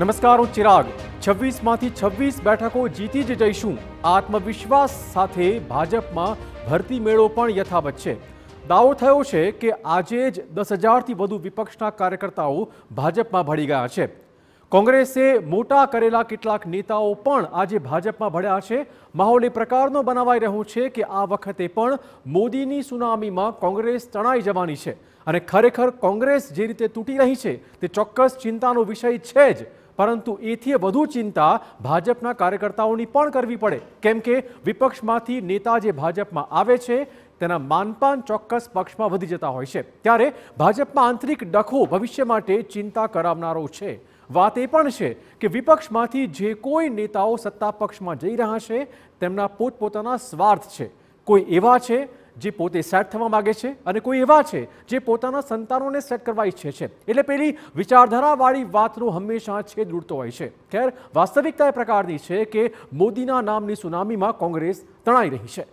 નમસ્કાર હું ચિરાગ છવ્વીસમાંથી છવ્વીસ બેઠકો જીતી જ જઈશું આત્મવિશ્વાસ સાથે ભાજપમાં ભરતી મેળો પણ યથાવત છે દાવો થયો છે કે આજે જ દસ હજારથી વધુ વિપક્ષના કાર્યકર્તાઓ ભાજપમાં ભળી ગયા છે કોંગ્રેસે મોટા કરેલા કેટલાક નેતાઓ પણ આજે ભાજપમાં ભળ્યા છે માહોલ એ પ્રકારનો બનાવાઈ રહ્યો છે કે આ વખતે પણ મોદીની સુનામીમાં કોંગ્રેસ તણાઈ જવાની છે અને ખરેખર કોંગ્રેસ જે રીતે તૂટી રહી છે તે ચોક્કસ ચિંતાનો વિષય છે જ પરંતુ એથી વધુ ચિંતા ભાજપના કાર્યકર્તાઓની પણ કરવી પડે કેમ કે વિપક્ષમાંથી નેતા જે ભાજપમાં આવે છે તેના માનપાન ચોક્કસ પક્ષમાં વધી જતા હોય છે ત્યારે ભાજપમાં આંતરિક ડખો ભવિષ્ય માટે ચિંતા કરાવનારો છે વાત એ પણ છે કે વિપક્ષમાંથી જે કોઈ નેતાઓ સત્તા પક્ષમાં જઈ રહ્યા છે તેમના પોતપોતાના સ્વાર્થ છે કોઈ એવા છે જે પોતે સેટ થવા માગે છે અને કોઈ એવા છે જે પોતાના સંતાનોને સેટ કરવા ઈચ્છે છે એટલે પેલી વિચારધારાવાળી વાતનો હંમેશા છેદ ઉડતો હોય છે ખેર વાસ્તવિકતા એ પ્રકારની છે કે મોદીના નામની સુનામીમાં કોંગ્રેસ તણાઈ રહી છે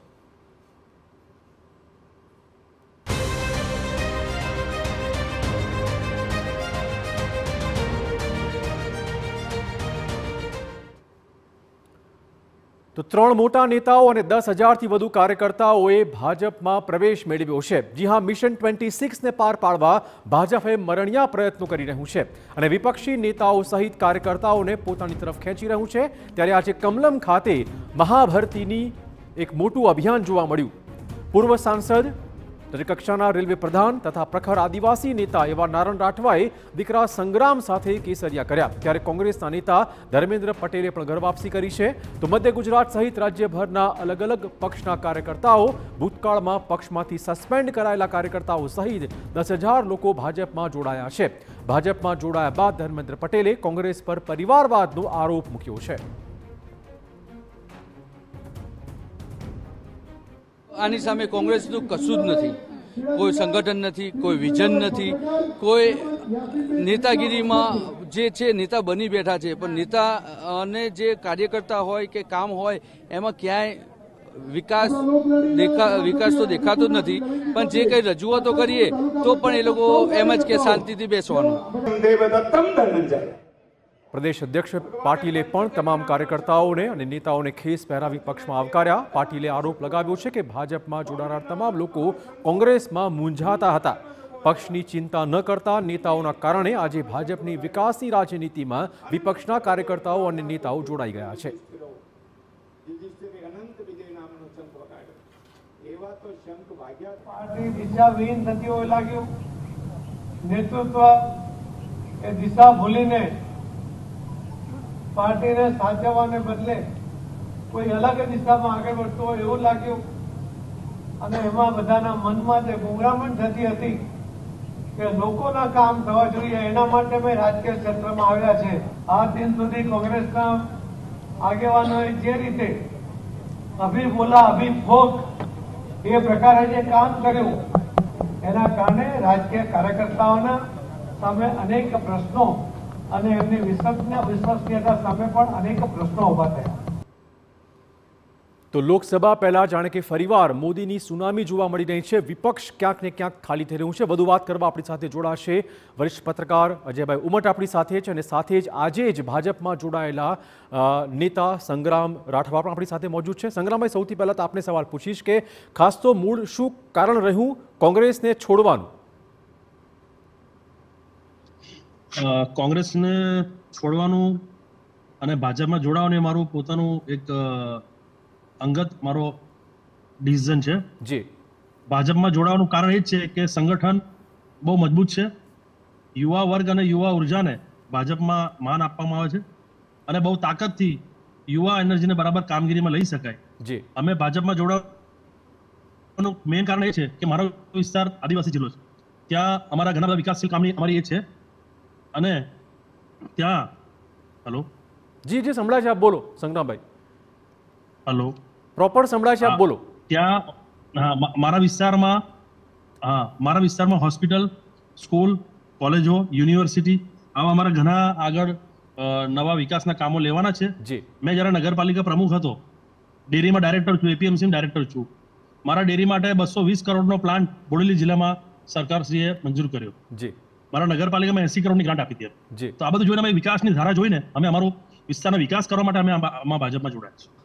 તો ત્રણ મોટા નેતાઓ અને દસ હજારથી વધુ કાર્યકર્તાઓએ ભાજપમાં પ્રવેશ મેળવ્યો છે જી હા મિશન ટ્વેન્ટી સિક્સને પાર પાડવા ભાજપે મરણિયા પ્રયત્નો કરી રહ્યું છે અને વિપક્ષી નેતાઓ સહિત કાર્યકર્તાઓને પોતાની તરફ ખેંચી રહ્યું છે ત્યારે આજે કમલમ ખાતે મહાભરતીની એક મોટું અભિયાન જોવા મળ્યું પૂર્વ સાંસદ કક્ષાના રેલવે પ્રધાન તથા પ્રખર આદિવાસી નેતા એવા નારણ રાઠવાએ દીકરા સંગ્રામ સાથે કેસરિયા કર્યા ત્યારે કોંગ્રેસના નેતા ધર્મેન્દ્ર પટેલે પણ ઘર વાપસી કરી છે તો મધ્ય ગુજરાત સહિત રાજ્યભરના અલગ અલગ પક્ષના કાર્યકર્તાઓ ભૂતકાળમાં પક્ષમાંથી સસ્પેન્ડ કરાયેલા કાર્યકર્તાઓ સહિત દસ હજાર લોકો ભાજપમાં જોડાયા છે ભાજપમાં જોડાયા બાદ ધર્મેન્દ્ર પટેલે કોંગ્રેસ પર પરિવારવાદનો આરોપ મૂક્યો છે આની સામે કોંગ્રેસ તો કશું જ નથી કોઈ સંગઠન નથી કોઈ વિઝન નથી કોઈ નેતાગીરીમાં જે છે નેતા બની બેઠા છે પણ નેતા અને જે કાર્યકર્તા હોય કે કામ હોય એમાં ક્યાંય વિકાસ દેખા વિકાસ તો દેખાતો જ નથી પણ જે કઈ રજૂઆતો કરીએ તો પણ એ લોકો એમ જ કે શાંતિથી બેસવાનું પ્રદેશ અધ્યક્ષ પાટીલે પણ તમામ કાર્યકર્તાઓને અને નેતાઓને ખેસ પહેરાવી પક્ષમાં આવકાર્યા પાટીલે આરોપ લગાવ્યો છે કે ભાજપમાં જોડાનાર તમામ લોકો કોંગ્રેસમાં મૂંઝાતા હતા પક્ષની ચિંતા ન કરતા નેતાઓના કારણે આજે ભાજપની વિકાસની રાજનીતિમાં વિપક્ષના કાર્યકર્તાઓ અને નેતાઓ જોડાઈ ગયા છે એવા નેતૃત્વ એ દિશા ભૂલીને પાર્ટીને સાચવવાને બદલે કોઈ અલગ દિશામાં આગળ વધતો હોય એવું લાગ્યું અને એમાં બધાના મનમાં જે ગુમરામણ થતી હતી કે લોકોના કામ થવા જોઈએ એના માટે મેં રાજકીય ક્ષેત્રમાં આવ્યા છે આ દિન સુધી કોંગ્રેસના આગેવાનોએ જે રીતે અભિબોલા અભિભોગ એ પ્રકારે જે કામ કર્યું એના કારણે રાજકીય કાર્યકર્તાઓના સામે અનેક પ્રશ્નો અને એમની વિશ્વસનીયતા સામે પણ અનેક પ્રશ્નો ઊભા થયા તો લોકસભા પહેલાં જાણે કે ફરીવાર મોદીની સુનામી જોવા મળી રહી છે વિપક્ષ ક્યાંક ને ક્યાંક ખાલી થઈ રહ્યું છે વધુ વાત કરવા આપણી સાથે જોડાશે વરિષ્ઠ પત્રકાર અજયભાઈ ઉમટ આપણી સાથે છે અને સાથે જ આજે જ ભાજપમાં જોડાયેલા નેતા સંગ્રામ રાઠવા પણ આપણી સાથે મોજૂદ છે સંગ્રામભાઈ સૌથી પહેલાં તો આપને સવાલ પૂછીશ કે ખાસ તો મૂળ શું કારણ રહ્યું કોંગ્રેસને છોડવાનું કોંગ્રેસને છોડવાનું અને ભાજપમાં જોડાવાનું મારું પોતાનું એક અંગત મારો ડિસિઝન છે જી ભાજપમાં જોડાવાનું કારણ એ જ છે કે સંગઠન બહુ મજબૂત છે યુવા વર્ગ અને યુવા ઉર્જાને ભાજપમાં માન આપવામાં આવે છે અને બહુ તાકાતથી યુવા એનર્જીને બરાબર કામગીરીમાં લઈ શકાય જી અમે ભાજપમાં જોડાવાનું મેઇન કારણ એ છે કે મારો વિસ્તાર આદિવાસી જિલ્લો છે ત્યાં અમારા ઘણા બધા વિકાસશીલ કામની અમારી એ છે અને ત્યાં હલો જી જી સંભળાય છે આપ બોલો સંગનાભાઈ હલો પ્રોપર સંભળાય છે આપ બોલો ત્યાં હા મારા વિસ્તારમાં હા મારા વિસ્તારમાં હોસ્પિટલ સ્કૂલ કોલેજો યુનિવર્સિટી આવા અમારા ઘણા આગળ નવા વિકાસના કામો લેવાના છે જી મેં જ્યારે નગરપાલિકા પ્રમુખ હતો ડેરીમાં ડાયરેક્ટર છું એપીએમસીમાં ડાયરેક્ટર છું મારા ડેરી માટે બસો વીસ કરોડનો પ્લાન્ટ બોડેલી જિલ્લામાં સરકારશ્રીએ મંજૂર કર્યો જી મારા નગરપાલિકામાં એસી કરોડની ગ્રાન્ટ આપી હતી તો આ બધું જોઈને અમે વિકાસની ધારા જોઈને અમે અમારો વિસ્તારનો વિકાસ કરવા માટે અમે આમાં ભાજપમાં જોડાયા છીએ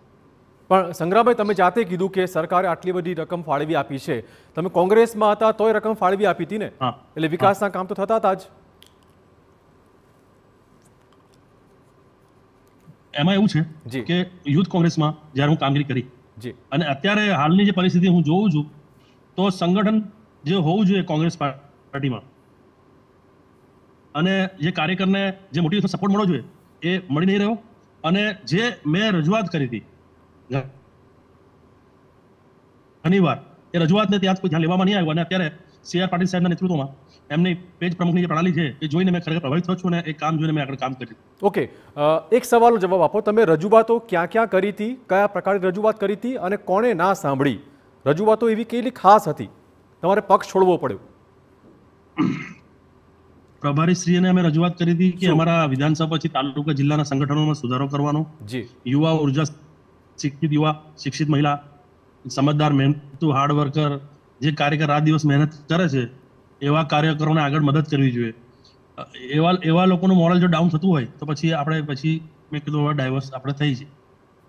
પણ સંગ્રામભાઈ તમે જાતે કીધું કે સરકારે આટલી બધી રકમ ફાળવી આપી છે તમે કોંગ્રેસમાં હતા તોય રકમ ફાળવી આપી હતી ને એટલે વિકાસના કામ તો થતા હતા જ એમાં એવું છે કે યુથ કોંગ્રેસમાં જ્યારે હું કામગીરી કરી અને અત્યારે હાલની જે પરિસ્થિતિ હું જોઉં છું તો સંગઠન જે હોવું જોઈએ કોંગ્રેસ પાર્ટીમાં અને જે કાર્યકરને જે મોટી સપોર્ટ મળવો જોઈએ એ મળી નહીં રહ્યો અને જે મેં રજૂઆત કરી હતી ઘણીવાર એ રજૂઆતને ત્યાં કોઈ ધ્યાન લેવામાં નહીં આવ્યું અને અત્યારે સીઆર પાટીલ સાહેબના નેતૃત્વમાં એમની પેજ પ્રમુખની જે પ્રણાલી છે એ જોઈને મેં ખરેખર પ્રભાવિત થયો છું અને એ કામ જોઈને મેં આગળ કામ કર્યું ઓકે એક સવાલનો જવાબ આપો તમે રજૂઆતો ક્યાં ક્યાં કરી હતી કયા પ્રકારની રજૂઆત કરી હતી અને કોણે ના સાંભળી રજૂઆતો એવી કેટલી ખાસ હતી તમારે પક્ષ છોડવો પડ્યો પ્રભારીશ્રીને અમે રજૂઆત કરી હતી કે અમારા વિધાનસભા પછી તાલુકા જિલ્લાના સંગઠનોમાં સુધારો કરવાનો યુવા ઉર્જા શિક્ષિત યુવા શિક્ષિત મહિલા સમજદાર મહેનતુ હાર્ડવર્કર જે કાર્યકર રાત દિવસ મહેનત કરે છે એવા કાર્યકરોને આગળ મદદ કરવી જોઈએ એવા એવા લોકોનું મોરલ જો ડાઉન થતું હોય તો પછી આપણે પછી મેં કીધું એવા ડાયવર્સ આપણે થઈ છે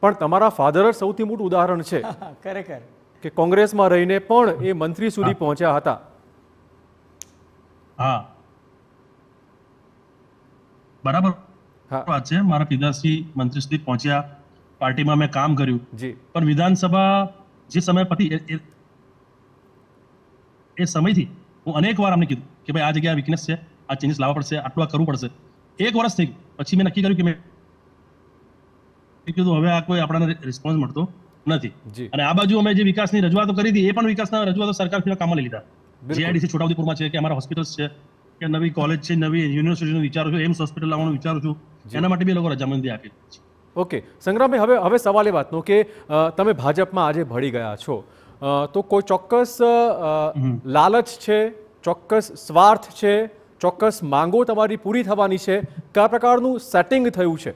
પણ તમારા ફાધર સૌથી મોટું ઉદાહરણ છે ખરેખર કે કોંગ્રેસમાં રહીને પણ એ મંત્રી સુધી પહોંચ્યા હતા હા બરાબર વાત છે મારા પિતાશ્રી મંત્રી સુધી પહોંચ્યા પાર્ટીમાં મેં કામ કર્યું પણ વિધાનસભા જે સમય પછી એ સમયથી હું અનેક વાર અમને કીધું કે ભાઈ આ જગ્યા વીકનેસ છે આ ચેન્જીસ લાવવા પડશે આટલું કરવું પડશે એક વર્ષ થઈ પછી મેં નક્કી કર્યું કે મેં કીધું હવે આ કોઈ આપણને રિસ્પોન્સ મળતો નથી અને આ બાજુ અમે જે વિકાસની રજૂઆતો કરી હતી એ પણ વિકાસના રજૂઆતો સરકાર ફીના કામમાં લઈ લીધા જીઆઈડીસી છોટાઉદેપુરમાં છે કે અમારા હોસ્પિટલ્સ છે કે નવી કોલેજ છે નવી યુનિવર્સિટીનો વિચારું છું એમ્સ હોસ્પિટલ લાવવાનું વિચારું છું એના માટે બી લોકો રજામંદી આપી ઓકે સંગ્રામભાઈ હવે હવે સવાલ એ વાતનો કે તમે ભાજપમાં આજે ભળી ગયા છો તો કોઈ ચોક્કસ લાલચ છે ચોક્કસ સ્વાર્થ છે ચોક્કસ માંગો તમારી પૂરી થવાની છે કયા પ્રકારનું સેટિંગ થયું છે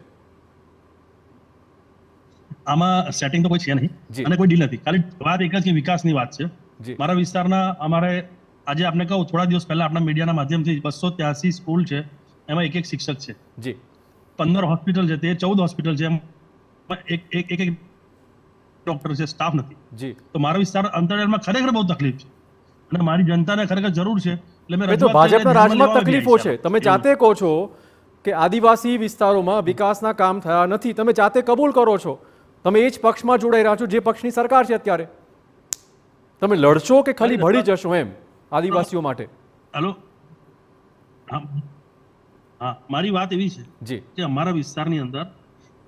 આમાં સેટિંગ તો કોઈ છે નહીં અને કોઈ ડીલ નથી ખાલી વાત એક જ વિકાસની વાત છે મારા વિસ્તારના અમારે આજે આપણે કહું થોડા દિવસ પહેલા આપણા મીડિયાના માધ્યમથી બસો ત્યાસી સ્કૂલ છે એમાં એક એક શિક્ષક છે જી પંદર હોસ્પિટલ છે તે ચૌદ હોસ્પિટલ છે એક એક એક ડોક્ટર છે સ્ટાફ નથી જી તો મારો વિસ્તાર અંતરિયાળમાં ખરેખર બહુ તકલીફ છે અને મારી જનતાને ખરેખર જરૂર છે એટલે મેં તો તકલીફો છે તમે જાતે કહો છો કે આદિવાસી વિસ્તારોમાં વિકાસના કામ થયા નથી તમે જાતે કબૂલ કરો છો તમે એ જ પક્ષમાં જોડાઈ રહ્યા છો જે પક્ષની સરકાર છે અત્યારે તમે લડશો કે ખાલી ભળી જશો એમ આદિવાસીઓ માટે હલો હા મારી વાત એવી છે જી કે અમારા વિસ્તારની અંદર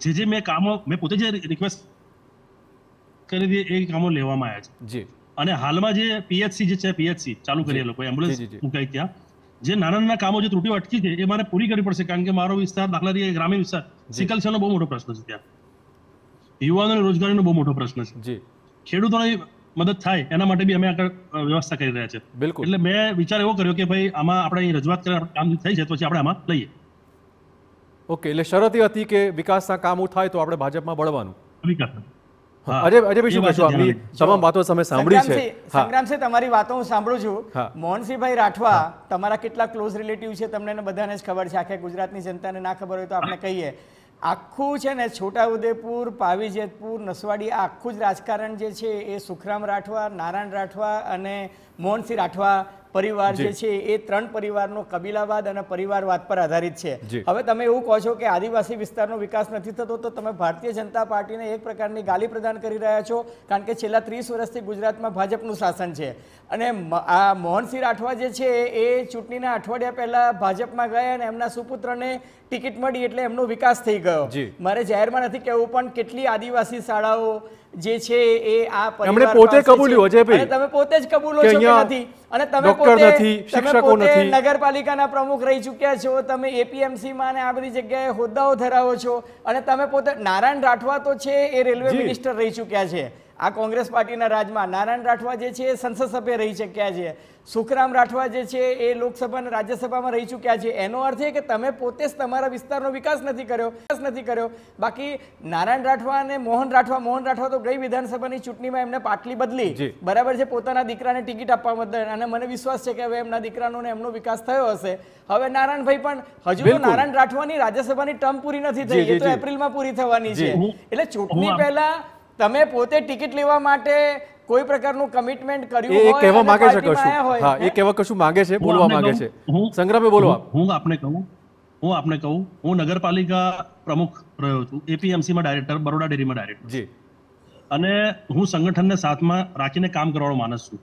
જે જે મેં કામો મેં પોતે જે રિક્વેસ્ટ કરી હતી એ કામો લેવામાં આવ્યા છે જી અને હાલમાં જે પીએચસી જે છે પીએચસી ચાલુ કરી એ લોકો એમ્બ્યુલન્સ મુકાઈ ત્યાં જે નાના નાના કામો જે ત્રુટીઓ અટકી છે એ મારે પૂરી કરવી પડશે કારણ કે મારો વિસ્તાર દાખલા તરીકે ગ્રામીણ વિસ્તાર સિકલ સેલનો બહુ મોટો પ્રશ્ન છે ત્યાં યુવાનોને રોજગારીનો બહુ મોટો પ્રશ્ન છે ખેડૂતોને મદદ થાય એના માટે બી અમે આગળ વ્યવસ્થા કરી રહ્યા છે બિલકુલ એટલે મેં વિચાર એવો કર્યો કે ભાઈ આમાં આપણે રજૂઆત કામ થઈ છે તો પછી આપણે આમાં લઈએ ઓકે એટલે શરત એ હતી કે વિકાસના કામો થાય તો આપણે ભાજપમાં બળવાનું તમારી વાતો હું સાંભળું છું મોહનસિંહભાઈ રાઠવા તમારા કેટલા ક્લોઝ રિલેટિવ છે તમને બધાને જ ખબર છે આખે ગુજરાતની જનતાને ના ખબર હોય તો આપણે કહીએ આખું છે ને છોટાઉદેપુર પાવીજેતપુર નસવાડી આ આખું જ રાજકારણ જે છે એ સુખરામ રાઠવા નારાયણ રાઠવા અને મોહનસિંહ રાઠવા પરિવાર જે છે એ ત્રણ પરિવારનો કબીલાવાદ અને પરિવારવાદ પર આધારિત છે હવે તમે એવું કહો છો કે આદિવાસી વિસ્તારનો વિકાસ નથી થતો તો તમે ભારતીય જનતા પાર્ટીને એક પ્રકારની ગાલી પ્રદાન કરી રહ્યા છો કારણ કે છેલ્લા ત્રીસ વર્ષથી ગુજરાતમાં ભાજપનું શાસન છે અને આ મોહનસિંહ રાઠવા જે છે એ ચૂંટણીના અઠવાડિયા પહેલાં ભાજપમાં ગયા અને એમના સુપુત્રને ટિકિટ મળી એટલે એમનો વિકાસ થઈ ગયો મારે જાહેરમાં નથી કહેવું પણ કેટલી આદિવાસી શાળાઓ જે છે એ આ એમણે પોતે કબૂલ્યું અજયભાઈ તમે પોતે જ કબૂલો છો નથી અને તમે પોતે તમે પોતે નગરપાલિકાના પ્રમુખ રહી ચૂક્યા છો તમે એપીએમસીમાં અને આ બધી જગ્યાએ હોદ્દાઓ ધરાવો છો અને તમે પોતે નારાયણ રાઠવા તો છે એ રેલવે મિનિસ્ટર રહી ચૂક્યા છે આ કોંગ્રેસ પાર્ટીના રાજમાં નારાયણ રાઠવા જે છે એ સંસદ સભ્ય રહી ચૂક્યા છે સુખરામ રાઠવા જે છે એ લોકસભા અને રાજ્યસભામાં રહી ચૂક્યા છે એનો અર્થ એ કે તમે પોતે જ તમારા વિસ્તારનો વિકાસ નથી કર્યો વિકાસ નથી કર્યો બાકી નારાયણ રાઠવા અને મોહન રાઠવા મોહન રાઠવા તો ગઈ વિધાનસભાની ચૂંટણીમાં એમને પાટલી બદલી બરાબર છે પોતાના દીકરાને ટિકિટ આપવા બદલ અને મને વિશ્વાસ છે કે હવે એમના દીકરાનો ને એમનો વિકાસ થયો હશે હવે નારાયણભાઈ પણ હજુ નારાયણ રાઠવાની રાજ્યસભાની ટર્મ પૂરી નથી થઈ એ તો એપ્રિલમાં પૂરી થવાની છે એટલે ચૂંટણી પહેલા તમે પોતે ટિકિટ લેવા માટે કોઈ પ્રકારનું કમિટમેન્ટ કર્યું એ કહેવા માંગે છે કશું હા એ કહેવા કશું માંગે છે બોલવા માંગે છે સંગ્રામે બોલવા હું આપને કહું હું આપને કહું હું નગરપાલિકા પ્રમુખ રહ્યો છું એપીએમસી માં ડાયરેક્ટર બરોડા ડેરી માં ડાયરેક્ટર જી અને હું સંગઠનને સાથમાં રાખીને કામ કરવાનો માનસ છું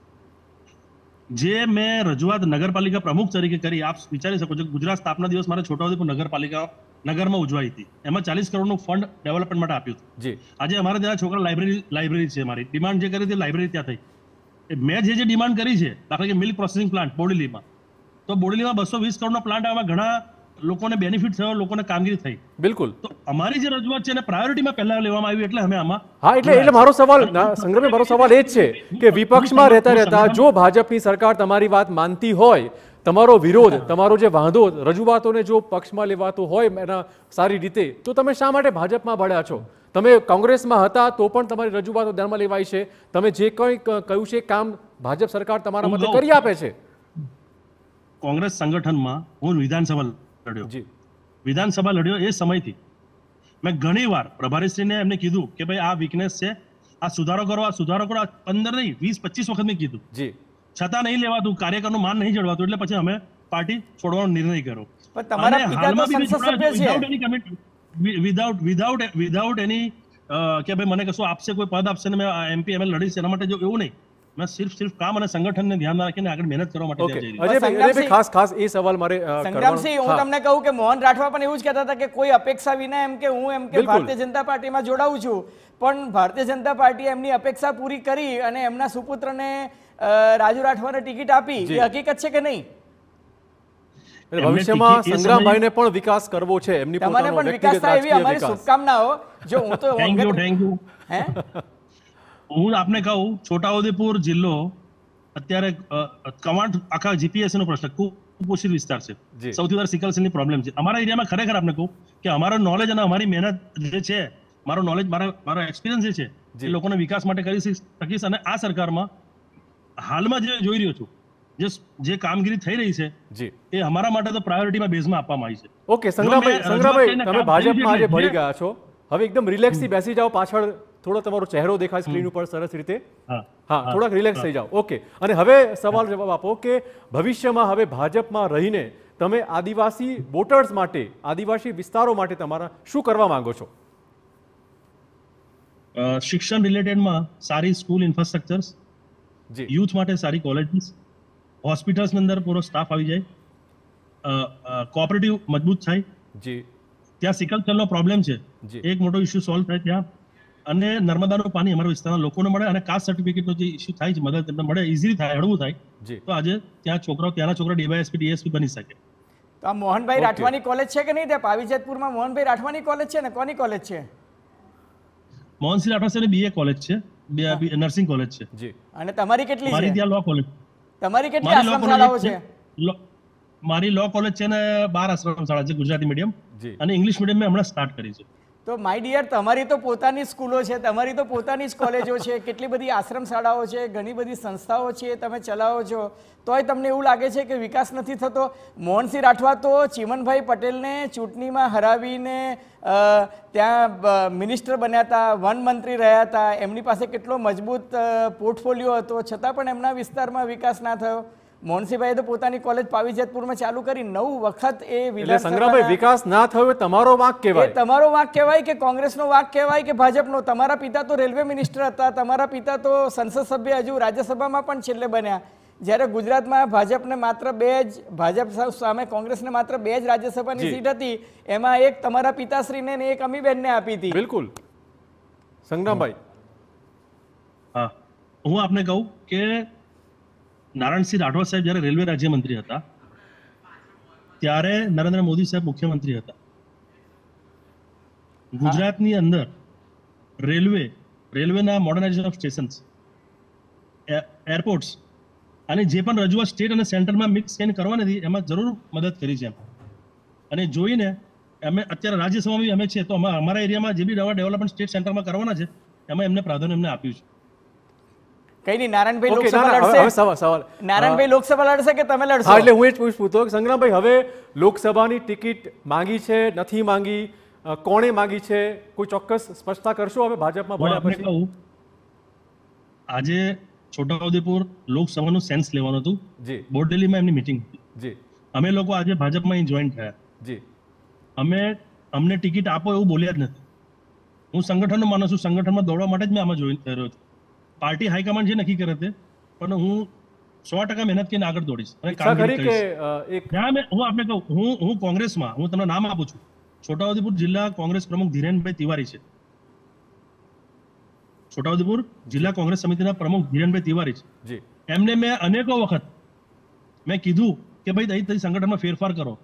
જે મેં રજૂઆત નગરપાલિકા પ્રમુખ તરીકે કરી આપ વિચારી શકો છો ગુજરાત સ્થાપના દિવસ મારે છોટા છોટાઉદેપુર નગરપાલિકા નગરમાં ઉજવાઈ હતી એમાં ચાલીસ કરોડનું ફંડ ડેવલપમેન્ટ માટે આપ્યું હતું આજે અમારા ત્યાં છોકરા લાઇબ્રેરી લાઇબ્રેરી છે મારી ડિમાન્ડ જે કરી હતી લાઇબ્રેરી ત્યાં થઈ મેં જે જે ડિમાન્ડ કરી છે દાખલા કે મિલ્ક પ્રોસેસિંગ પ્લાન્ટ બોડેલીમાં તો બોડેલીમાં બસો વીસ કરોડનો પ્લાન્ટ આમાં ઘણા લોકોને બેનિફિટ થયો લોકોને કામગીરી થઈ બિલકુલ તો અમારી જે રજૂઆત છે એને પ્રાયોરિટીમાં પહેલા લેવામાં આવી એટલે અમે આમાં હા એટલે એટલે મારો સવાલ સંગ્રહ મારો સવાલ એ જ છે કે વિપક્ષમાં રહેતા રહેતા જો ભાજપની સરકાર તમારી વાત માનતી હોય તમારો વિરોધ તમારો જે વાંધો રજૂઆતોને જો પક્ષમાં લેવાતો હોય એના સારી રીતે તો તમે શા માટે ભાજપમાં ભળ્યા છો તમે કોંગ્રેસમાં હતા તો પણ તમારી રજૂઆતો ધ્યાનમાં લેવાય છે તમે જે કંઈ કહ્યું છે કામ ભાજપ સરકાર તમારા મતે કરી આપે છે કોંગ્રેસ સંગઠનમાં હું વિધાનસભા લડ્યો વિધાનસભા લડ્યો એ સમયથી મેં ઘણી વાર પ્રભારીશ્રીને એમને કીધું કે ભાઈ આ વીકનેસ છે આ સુધારો કરો આ સુધારો કરો આ પંદર નહીં વીસ પચીસ વખત મેં કીધું જી છતાં નહીં લેવાતું કાર્યકરનું માન નહીં જળવાતું એટલે પછી અમે પાર્ટી છોડવાનો નિર્ણય કર્યો વિધાઉટ વિધાઉટ વિધાઉટ એની કે ભાઈ મને કશું આપશે કોઈ પદ આપશે ને મેં એમપી એમએલ લડીશ એના માટે જો એવું નહીં મેં સિર્ફ સિર્ફ કામ અને સંગઠનને ધ્યાનમાં રાખીને આગળ મહેનત કરવા માટે જઈ ખાસ ખાસ એ સવાલ મારે સંગ્રામસિંહ હું તમને કહું કે મોહન રાઠવા પણ એવું જ કહેતા હતા કે કોઈ અપેક્ષા વિના એમ કે હું એમ કે ભારતીય જનતા પાર્ટીમાં જોડાઉં છું પણ ભારતીય જનતા પાર્ટીએ એમની અપેક્ષા પૂરી કરી અને એમના સુપુત્રને રાજુ રાઠવાને ટિકિટ આપી એ હકીકત છે કે નહીં ભવિષ્યમાં ને પણ વિકાસ કરવો છે એમની પોતાનો વ્યક્તિગત રાજકીય વિકાસ તમારે પણ વિકાસ થાય એવી અમારી શુભકામનાઓ જો હું તો થેન્ક યુ થેન્ક યુ હે હું આપને કહું છોટાઉદેપુર જિલ્લો અત્યારે કમાન્ડ આખા જીપીએસ નો પ્રશ્ન કુપોષિત વિસ્તાર છે સૌથી વધારે સિકલ સેલની પ્રોબ્લેમ છે અમારા એરિયામાં ખરેખર આપણે કહું કે અમારો નોલેજ અને અમારી મહેનત જે છે મારો નોલેજ મારા મારો એક્સપિરિયન્સ જે છે એ લોકોને વિકાસ માટે કરી શકીશ અને આ સરકારમાં હાલમાં જે જોઈ રહ્યો છું જે જે કામગીરી થઈ રહી છે એ અમારા માટે તો પ્રાયોરિટીમાં બેઝમાં આપવામાં આવી છે ઓકે સંગ્રામભાઈ સંગ્રામભાઈ તમે ભાજપમાં આજે ભળી ગયા છો હવે એકદમ રિલેક્સથી બેસી જાઓ પાછળ થોડો તમારો ચહેરો દેખાય સ્ક્રીન ઉપર સરસ રીતે હા થોડાક રિલેક્સ થઈ જાઓ ઓકે અને હવે સવાલ જવાબ આપો કે ભવિષ્યમાં હવે ભાજપમાં રહીને તમે આદિવાસી વોટર્સ માટે આદિવાસી વિસ્તારો માટે તમારા શું કરવા માંગો છો શિક્ષણ રિલેટેડમાં સારી સ્કૂલ ઇન્ફ્રાસ્ટ્રક્ચર્સ જે યુથ માટે સારી કોલેજીસ હોસ્પિટલ્સની અંદર પૂરો સ્ટાફ આવી જાય કોઓપરેટિવ મજબૂત થાય જી ત્યાં સિકલ સેલનો પ્રોબ્લેમ છે એક મોટો ઇશ્યુ સોલ્વ થાય ત્યાં અને નર્મદાનું પાણી અમારા વિસ્તારના લોકોને મળે અને કાસ્ટ સર્ટિફિકેટનો જે ઇસ્યુ થાય છે મદદ તેમને મળે ઇઝીલી થાય હળવું થાય તો આજે ત્યાં છોકરાઓ ત્યાંના છોકરા ડીવાયએસપી ડીએસપી બની શકે તો આ મોહનભાઈ રાઠવાની કોલેજ છે કે નહીં ત્યાં પાવીજેતપુરમાં મોહનભાઈ રાઠવાની કોલેજ છે ને કોની કોલેજ છે મોહનસિંહ રાઠવા સાહેબ બીએ કોલેજ છે નર્સિંગ કોલેજ છે અને તમારી કેટલી મારી ત્યાં લો કોલેજ તમારી કેટલી આશ્રમ શાળાઓ છે મારી લો કોલેજ છે ને બાર આશ્રમ શાળા છે ગુજરાતી મીડિયમ અને ઇંગ્લિશ મીડિયમ મેં હમણાં સ્ટાર્ટ કરી છે તો માય ડિયર તમારી તો પોતાની સ્કૂલો છે તમારી તો પોતાની જ કોલેજો છે કેટલી બધી આશ્રમ શાળાઓ છે ઘણી બધી સંસ્થાઓ છે તમે ચલાવો છો તોય તમને એવું લાગે છે કે વિકાસ નથી થતો મોહનસિંહ રાઠવા તો ચીમનભાઈ પટેલને ચૂંટણીમાં હરાવીને ત્યાં મિનિસ્ટર બન્યા હતા વનમંત્રી રહ્યા હતા એમની પાસે કેટલો મજબૂત પોર્ટફોલિયો હતો છતાં પણ એમના વિસ્તારમાં વિકાસ ના થયો મોહનસિંહભાઈ તો પોતાની કોલેજ પાવીજેતપુરમાં ચાલુ કરી નવ વખત એ સંગ્રામભાઈ વિકાસ ના થયો તમારો વાંક કહેવાય તમારો વાંક કહેવાય કે કોંગ્રેસનો વાંક કહેવાય કે ભાજપનો તમારા પિતા તો રેલવે મિનિસ્ટર હતા તમારા પિતા તો સંસદ સભ્ય હજુ રાજ્યસભામાં પણ છેલ્લે બન્યા જ્યારે ગુજરાતમાં ભાજપને માત્ર બે જ ભાજપ સામે કોંગ્રેસને માત્ર બે જ રાજ્યસભાની સીટ હતી એમાં એક તમારા પિતાશ્રીને ને એક અમીબેનને આપી હતી બિલકુલ સંગ્રામભાઈ હું આપને કહું કે નારાયણસિંહ રાઠવા સાહેબ જ્યારે રેલવે રાજ્યમંત્રી હતા ત્યારે નરેન્દ્ર મોદી સાહેબ મુખ્યમંત્રી હતા ગુજરાતની અંદર રેલવે રેલવેના મોડર્નાઇઝેશન ઓફ સ્ટેશન્સ એરપોર્ટ્સ અને જે પણ રજૂઆત સ્ટેટ અને સેન્ટરમાં મિક્સ થઈને કરવાની હતી એમાં જરૂર મદદ કરી છે અને જોઈને અમે અત્યારે રાજ્યસભામાં અમે છે તો અમારા એરિયામાં જે બી નવા ડેવલપમેન્ટ સ્ટેટ સેન્ટરમાં કરવાના છે એમાં એમને પ્રાધાન્ય એમને આપ્યું છે કઈ નહીં નારાયણભાઈ લોકસભા લડશે સવાલ નારાયણભાઈ લોકસભા લડશે કે તમે લડશો એટલે હું એ પૂછું તો સંગ્રામભાઈ હવે લોકસભાની ટિકિટ માંગી છે નથી માંગી કોણે માંગી છે કોઈ ચોક્કસ સ્પષ્ટતા કરશો હવે ભાજપમાં ભણ્યા પછી આજે છોટાઉદેપુર લોકસભાનું સેન્સ લેવાનું હતું જી બોરડેલીમાં એમની મિટિંગ જી અમે લોકો આજે ભાજપમાં અહીં જોઈન થયા જી અમે અમને ટિકિટ આપો એવું બોલ્યા જ નથી હું સંગઠનનો માનું છું સંગઠનમાં દોડવા માટે જ મેં આમાં જોઈન થયો છું પાર્ટી હાઈકમાન્ડ જે નક્કી કરે તે પણ હું સો ટકા મહેનત કરીને આગળ દોડીશ અને હું આપને કહું હું હું કોંગ્રેસમાં હું તમને નામ આપું છું છોટાઉદેપુર જિલ્લા કોંગ્રેસ પ્રમુખ ધીરેનભાઈ તિવારી છે છોટાઉદેપુર જિલ્લા કોંગ્રેસ સમિતિના પ્રમુખ ધીરેનભાઈ તિવારી છે એમને મેં અનેકો વખત મેં કીધું કે ભાઈ અહીં સંગઠનમાં ફેરફાર કરો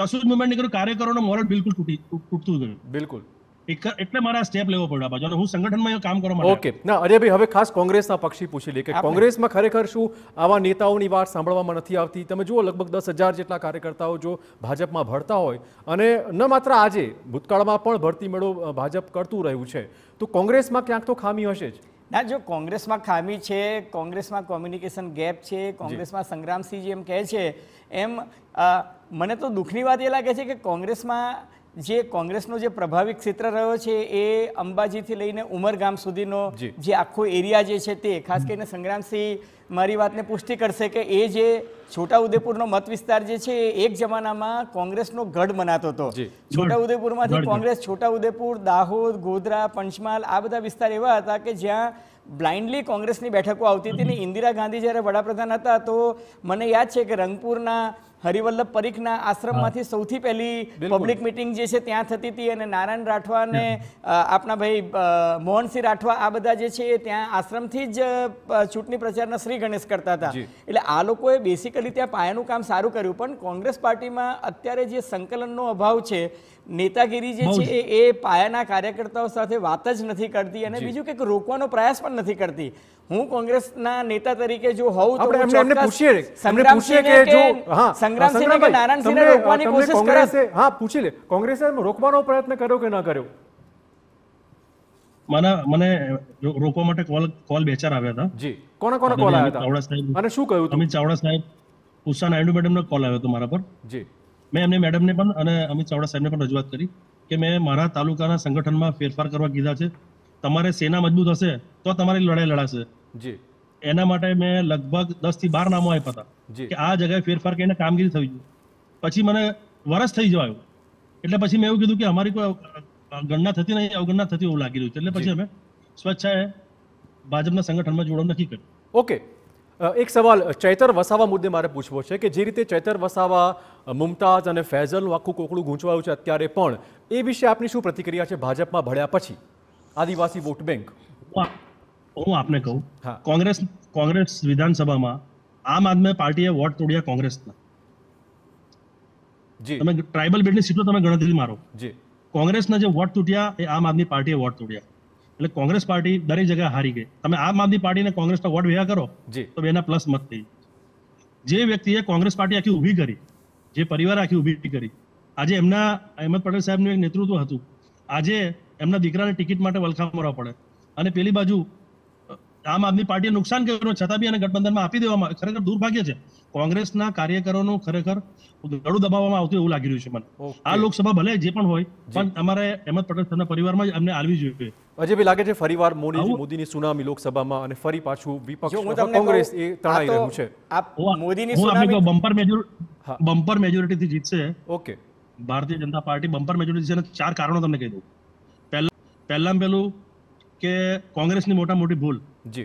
કશું જ મુવમેન્ટ નહીં કર્યું કાર્યકરોનો મોરલ બિલકુલ તૂટી તૂટતું ગયું બિલકુલ એટલે મારા સ્ટેપ લેવો પડે આ બાજુ હું સંગઠનમાં કામ કરવા માટે ઓકે ના ભાઈ હવે ખાસ કોંગ્રેસના પક્ષી પૂછી લે કે કોંગ્રેસમાં ખરેખર શું આવા નેતાઓની વાત સાંભળવામાં નથી આવતી તમે જુઓ લગભગ દસ હજાર જેટલા કાર્યકર્તાઓ જો ભાજપમાં ભળતા હોય અને ન માત્ર આજે ભૂતકાળમાં પણ ભરતી મેળો ભાજપ કરતું રહ્યું છે તો કોંગ્રેસમાં ક્યાંક તો ખામી હશે જ ના જો કોંગ્રેસમાં ખામી છે કોંગ્રેસમાં કોમ્યુનિકેશન ગેપ છે કોંગ્રેસમાં સંગ્રામસિંહ જેમ કહે છે એમ મને તો દુઃખની વાત એ લાગે છે કે કોંગ્રેસમાં જે કોંગ્રેસનો જે પ્રભાવી ક્ષેત્ર રહ્યો છે એ અંબાજીથી લઈને ઉમરગામ સુધીનો જે આખો એરિયા જે છે તે ખાસ કરીને સંગ્રામસિંહ મારી વાતને પુષ્ટિ કરશે કે એ જે છોટાઉદેપુરનો મત વિસ્તાર જે છે એ એક જમાનામાં કોંગ્રેસનો ગઢ મનાતો હતો છોટાઉદેપુરમાંથી કોંગ્રેસ છોટાઉદેપુર દાહોદ ગોધરા પંચમહાલ આ બધા વિસ્તાર એવા હતા કે જ્યાં બ્લાઇન્ડલી કોંગ્રેસની બેઠકો આવતી હતી ને ઇન્દિરા ગાંધી જ્યારે વડાપ્રધાન હતા તો મને યાદ છે કે રંગપુરના હરિવલ્લભ પરીખના આશ્રમમાંથી સૌથી પહેલી પબ્લિક મિટિંગ જે છે ત્યાં થતી હતી અને નારાયણ રાઠવા અને આપણા ભાઈ મોહનસિંહ રાઠવા આ બધા જે છે એ ત્યાં આશ્રમથી જ ચૂંટણી પ્રચારના શ્રી ગણેશ કરતા હતા એટલે આ લોકોએ બેસિકલી ત્યાં પાયાનું કામ સારું કર્યું પણ કોંગ્રેસ પાર્ટીમાં અત્યારે જે સંકલનનો અભાવ છે નેતાગીરી જે છે એ પાયાના કાર્યકર્તાઓ સાથે વાત જ નથી કરતી અને બીજું કે રોકવાનો પ્રયાસ પણ નથી કરતી હું કોંગ્રેસના નેતા તરીકે જો હોઉં તો સંગ્રામસિંહ કોંગ્રેસે રોકવાનો પ્રયત્ન કર્યો કે ન કર્યો મને મને રોકવા માટે કોલ કોલ બે ચાર આવ્યા હતા જી કોના કોના કોલ આવ્યા હતા અને શું કહ્યું અમિત ચાવડા સાહેબ ઉષા નાયડુ મેડમનો કોલ આવ્યો હતો મારા પર જી મેં એમને મેડમને પણ અને અમિત ચાવડા સાહેબને પણ રજૂઆત કરી કે મેં મારા તાલુકાના સંગઠનમાં ફેરફાર કરવા કીધા છે તમારે સેના મજબૂત હશે તો તમારી લડાઈ લડાશે એના માટે મેં લગભગ દસ થી બાર નામો આપ્યા હતા કે આ જગ્યાએ ફેરફાર કરીને કામગીરી થઈ ગયું પછી મને વરસ થઈ જવાયું એટલે પછી મેં એવું કીધું કે અમારી કોઈ ગણના થતી નહીં અવગણના થતી એવું લાગી રહ્યું છે એટલે પછી અમે સ્વચ્છાએ ભાજપના સંગઠનમાં જોડવાનું નક્કી કર્યું ઓકે એક સવાલ ચૈતર વસાવા મુદ્દે મારે પૂછવો છે કે જે રીતે ચૈતર વસાવા મુમતાઝ અને ફૈઝલનું આખું કોકડું ગૂંચવાયું છે અત્યારે પણ એ વિશે આપની શું પ્રતિક્રિયા છે ભાજપમાં ભળ્યા પછી આદિવાસી વોટ બેંક હું આપને કહું કોંગ્રેસ કોંગ્રેસ વિધાનસભામાં આમ આદમી પાર્ટીએ વોટ તોડ્યા કોંગ્રેસના તમે ટ્રાઇબલ બેડની સીટો તમે ગણતરી મારો કોંગ્રેસના જે વોટ તૂટ્યા એ આમ આદમી પાર્ટીએ વોટ તોડ્યા એટલે કોંગ્રેસ પાર્ટી દરેક જગ્યાએ હારી ગઈ તમે આમ આદમી પાર્ટીને કોંગ્રેસના વોટ ભેગા કરો તો એના પ્લસ મત થઈ જે વ્યક્તિએ કોંગ્રેસ પાર્ટી આખી ઊભી કરી જે પરિવાર આખી ઊભી કરી આજે એમના અહેમદ પટેલ સાહેબનું એક નેતૃત્વ હતું આજે એમના દીકરાને ટિકિટ માટે વલખા મારવા પડે અને પેલી બાજુ આમ આદમી પાર્ટીએ નુકસાન કર્યું છતાં બી એને ગઠબંધનમાં આપી દેવામાં ખરેખર દુર્ભાગ્ય છે કોંગ્રેસના કાર્યકરોનું ખરેખર ગળું દબાવવામાં આવતું એવું લાગી રહ્યું છે મને આ લોકસભા ભલે જે પણ હોય પણ અમારે અહેમદ પટેલ સાહેબના પરિવારમાં જ અમને આલવી જોઈએ અજયભાઈ લાગે છે ફરીવાર મોદી મોદીની સુનામી લોકસભામાં અને ફરી પાછું વિપક્ષ કોંગ્રેસ એ તણાઈ રહ્યું છે મોદીની સુનામી બમ્પર મેજોરિટી બમ્પર મેજોરિટીથી જીતશે ઓકે ભારતીય જનતા પાર્ટી બમ્પર મેજોરિટી છે ચાર કારણો તમને કહી દઉં પહેલા પહેલામાં પહેલું કે કોંગ્રેસની મોટા મોટી ભૂલ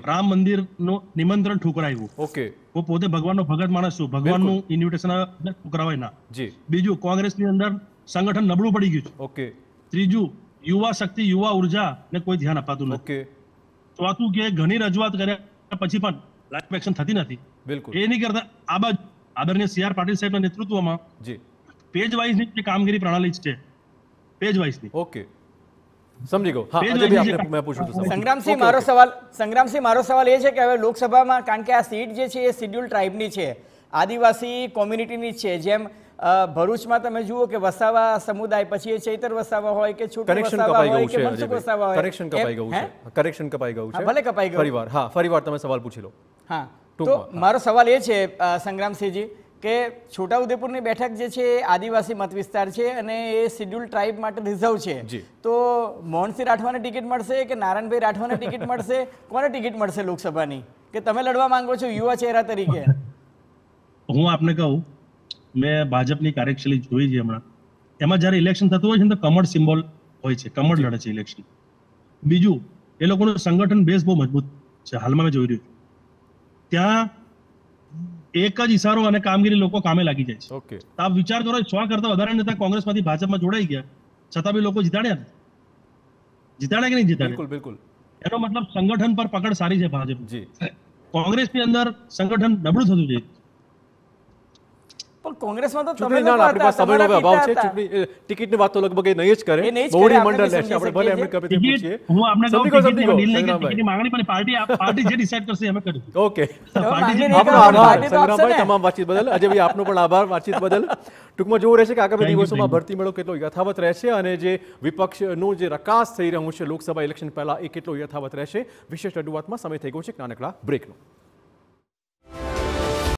રામ મંદિર નું નિમંત્રણ ઠુકરાયું ઓકે હું પોતે ભગવાનનો ભગત માણસ છું ભગવાનનું ઇન્વિટેશન ઠુકરાવાય ના જી બીજું કોંગ્રેસની અંદર સંગઠન નબળું પડી ગયું છે ઓકે ત્રીજું યુવા શક્તિ યુવા ઉર્જા ને કોઈ ધ્યાન અપાતું નથી ચોથું કે ઘણી રજૂઆત કર્યા પછી પણ લાઈફ એક્શન થતી નથી બિલકુલ એ નહીં કરતા આ બાજુ આદરણીય સી આર પાટીલ સાહેબના નેતૃત્વમાં જી પેજ વાઇઝની જે કામગીરી પ્રણાલી છે પેજ ની ઓકે સમજી ગયો હા આજે ભી આપને મેં પૂછું છું સંગ્રામસિંહ મારો સવાલ સંગ્રામસિંહ મારો સવાલ એ છે કે હવે લોકસભામાં કારણ કે આ સીટ જે છે એ શેડ્યુલ ટ્રાઇબની છે આદિવાસી કોમ્યુનિટીની છે જેમ ભરૂચમાં તમે જુઓ કે વસાવા સમુદાય પછી એ ચૈતર વસાવા હોય કે છોટુ વસાવા હોય કે મનસુખ વસાવા હોય કરેક્શન કપાઈ ગયું છે કરેક્શન કપાઈ ગયું છે ભલે કપાઈ ગયું ફરીવાર હા ફરીવાર તમે સવાલ પૂછી લો હા તો મારો સવાલ એ છે સંગ્રામસિંહજી કે છોટાઉદેપુરની બેઠક જે છે એ આદિવાસી મત વિસ્તાર છે અને એ શિડ્યુલ ટ્રાઇબ માટે રિઝર્વ છે તો મોહનસિંહ રાઠવાને ટિકિટ મળશે કે નારાયણભાઈ રાઠવાને ટિકિટ મળશે કોને ટિકિટ મળશે લોકસભાની કે તમે લડવા માંગો છો યુવા ચહેરા તરીકે હું આપને કહું મેં ભાજપની કાર્યશૈલી જોઈ છે હમણાં એમાં જ્યારે ઇલેક્શન થતું હોય છે તો કમળ સિમ્બોલ હોય છે કમળ લડે છે ઇલેક્શન બીજું એ લોકોનું સંગઠન બેઝ બહુ મજબૂત છે હાલમાં મેં જોઈ રહ્યું ત્યાં એક જ ઇશારો અને કામગીરી લોકો કામે લાગી જાય છે ઓકે આપ વિચાર કરો છ કરતા વધારે નેતા કોંગ્રેસમાંથી ભાજપમાં જોડાઈ ગયા છતાં બી લોકો જીતાડ્યા જીતાડ્યા કે નહીં જીતાડ્યા બિલકુલ બિલકુલ એનો મતલબ સંગઠન પર પકડ સારી છે ભાજપ જી કોંગ્રેસની અંદર સંગઠન નબળું થતું જાય આપનો આભાર સંગ્રામભાઈ બદલ પણ આભાર વાતચીત બદલ ટૂંકમાં જોવું રહેશે કે આગામી દિવસોમાં ભરતી મેળો કેટલો યથાવત રહેશે અને જે નું જે રકાસ થઈ રહ્યું છે લોકસભા ઇલેક્શન પહેલા એ કેટલો યથાવત રહેશે વિશેષ રજૂઆતમાં સમય થઈ ગયો છે નાનકડા બ્રેકનો